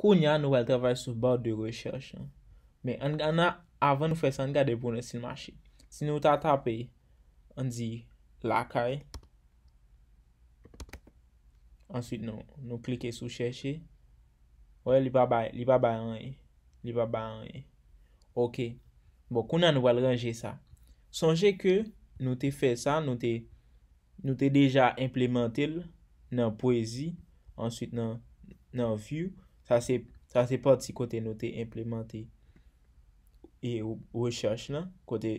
Koun ya nou wèl travèl sou bòr dè rechèch. Mè, an gana, avan nou fè s'an gade pou nou sinmachè. Si nou ta tapè, an zi lakay. Ansyè nou, nou klikè sou chèchè. Ouè, li pa bay, li pa bay an yè. Li pa bay an yè. Ok. Bo, koun ya nou wèl ranjè sa. Sonjè ke nou te fè sa, nou te, nou te deja implementèl nan poèzi. Ansyè nan, nan view. Sa se pote si kote nou te implemente e ou rechache la. Kote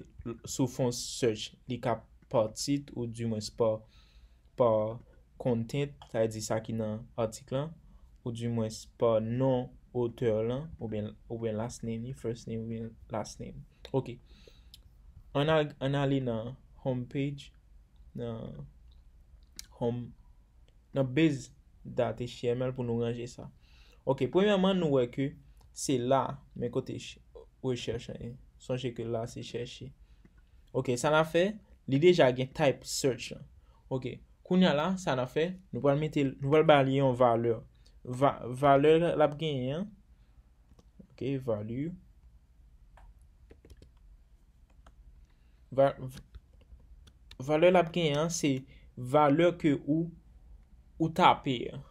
sou fon sech li ka pote sit ou di mwen se pa content. Sa e di sa ki nan artik la. Ou di mwen se pa non auteur la. Ou ben last name li. First name ou ben last name. Ok. An a li nan home page. Nan bez da te chemel pou nou ganje sa. Ok, premèman nou wè kè, se la men kote ou e chèche. Sonjè kè la se chèche. Ok, sa na fè, li deja gen type search. Ok, koun ya la, sa na fè, nou wè balyon wè valè. Valè lap genyen. Ok, valè. Valè lap genyen, se valè kè ou tapè yon.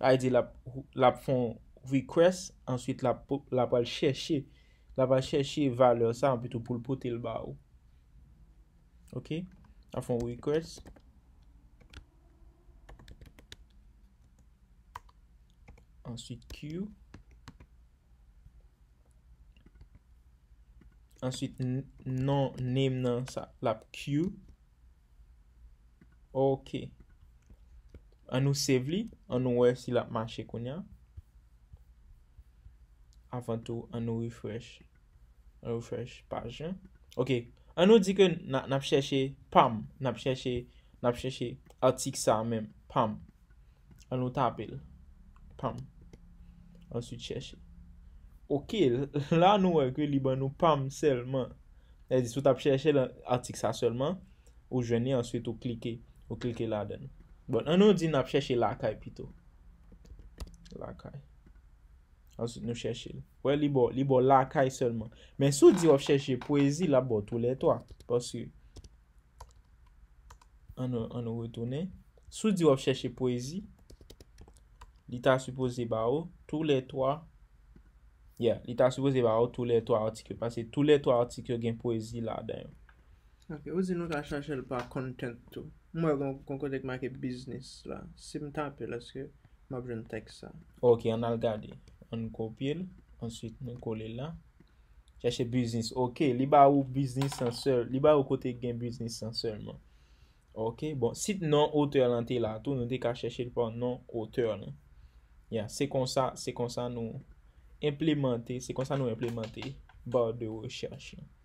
Ha ide lap fon request, answit lap pal chèche. Lap pal chèche vale sa anpè tou pou l'pote l'ba ou. Ok. La fon request. Answit queue. Answit nan name nan sa lap queue. Ok. Ok. An nou save li. An nou wè si la manche koun ya. Avantou an nou refresh. Refresh page. Ok. An nou di ke nap chèche pam. Nap chèche. Nap chèche. Artik sa men. Pam. An nou tap el. Pam. An sou chèche. Ok. La nou wè ki li ban nou pam selman. E di sou tap chèche artik sa selman. Ou jweni answè tou klike. Ou klike la denou. Bon, an nou di nap chèche lakay pito. Lakay. An nou chèche. Wè, li bo lakay selman. Men sou di wap chèche poezi la bo toulè towa. Pò si. An nou wè tonè. Sou di wap chèche poezi. Li ta supose ba ou toulè towa. Ya, li ta supose ba ou toulè towa atikyo. Pase toulè towa atikyo gen poezi la dayon. Ok, ouzi nou ta chache l pa kontent tou. Mwen kon kotek ma ke biznis la. Si mtape la, seke ma brin tek sa. Ok, an al gade. An kopye l, answit nou kole la. Chache biznis. Ok, li ba ou biznis san se, li ba ou kotek gen biznis san se man. Ok, bon, sit nan ote lan te la, tou nou dek a chache l pa nan ote lan. Ya, se kon sa, se kon sa nou implemente, se kon sa nou implemente. Ba de ou chache l.